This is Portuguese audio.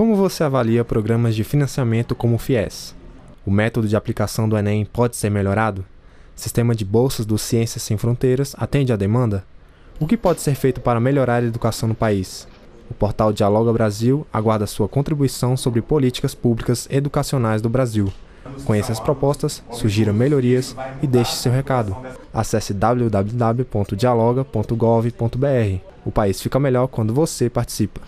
Como você avalia programas de financiamento como o FIES? O método de aplicação do Enem pode ser melhorado? Sistema de bolsas do Ciências Sem Fronteiras atende à demanda? O que pode ser feito para melhorar a educação no país? O portal Dialoga Brasil aguarda sua contribuição sobre políticas públicas educacionais do Brasil. Conheça as propostas, sugira melhorias e deixe seu recado. Acesse www.dialoga.gov.br. O país fica melhor quando você participa.